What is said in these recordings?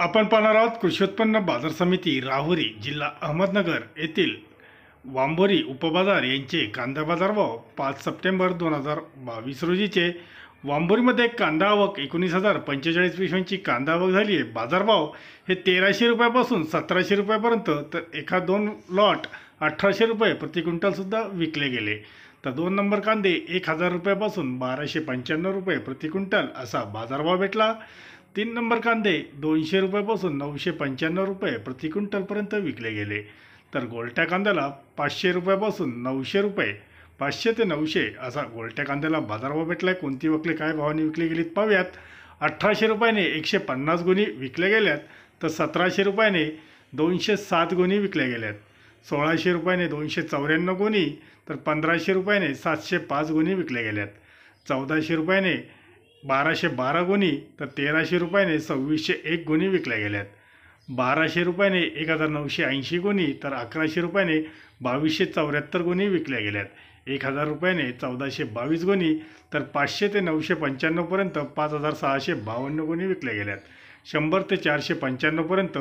आपण पाहणार आहोत कृषी उत्पन्न बाजार समिती राहुरी जिल्हा अहमदनगर येथील वांबोरी उपबाजार यांचे कांदा बाजार भाव पाच सप्टेंबर दोन हजार बावीस रोजीचे वांबोरीमध्ये कांदा आवक एकोणीस हजार पंचेचाळीस पिशव्यांची कांदा आवक झाली आहे बाजारभाव हे तेराशे रुपयापासून सतराशे रुपयापर्यंत तर एका दोन लॉट अठराशे रुपये प्रति क्विंटलसुद्धा विकले गेले तर दोन नंबर कांदे एक हजार रुपयापासून बाराशे पंच्याण्णव रुपये प्रति क्विंटल असा बाजारभाव भेटला तीन नंबर कांदे दोनशे रुपयापासून नऊशे पंच्याण्णव रुपये प्रति क्विंटलपर्यंत विकले गेले तर गोलट्या कांद्याला पाचशे रुपयापासून नऊशे रुपये पाचशे ते नऊशे असा गोलट्या कांद्याला बाजारभाव भेटला कोणती वकले काय भावाने विकली गेलीत पाहूयात अठराशे रुपयाने एकशे पन्नास गुणी विकल्या गेल्यात तर सतराशे रुपयाने दोनशे सात गुणी विकल्या गेल्यात सोळाशे रुपयाने दोनशे चौऱ्याण्णव गुणी तर पंधराशे रुपयाने सातशे पाच गुणी विकल्या गेल्यात चौदाशे रुपयाने बाराशे बारा गुणी तर तेराशे रुपयाने सव्वीसशे एक गुणी विकल्या गेल्यात बाराशे रुपयाने एक हजार नऊशे ऐंशी गुणी तर अकराशे रुपयाने बावीसशे चौऱ्याहत्तर गुणी विकल्या गेल्यात एक हजार रुपयाने चौदाशे बावीस गुणी तर पाचशे ते नऊशे पंच्याण्णवपर्यंत पाच हजार सहाशे बावन्न गुणी विकल्या गेल्यात शंभर ते चारशे पंच्याण्णवपर्यंत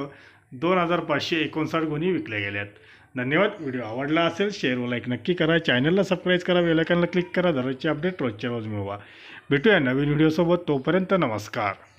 दोन हजार पाचशे एकोणसाठ गुणी विकल्या गेल्यात धन्यवाद व्हिडिओ आवडला असेल शेअर व लाईक नक्की करा चॅनलला सबस्क्राईब करा वेलायकनला क्लिक करा दररोजचे अपडेट रोजच्या रोज मिळवा भेटूया नवीन व्हिडिओसोबत तोपर्यंत नमस्कार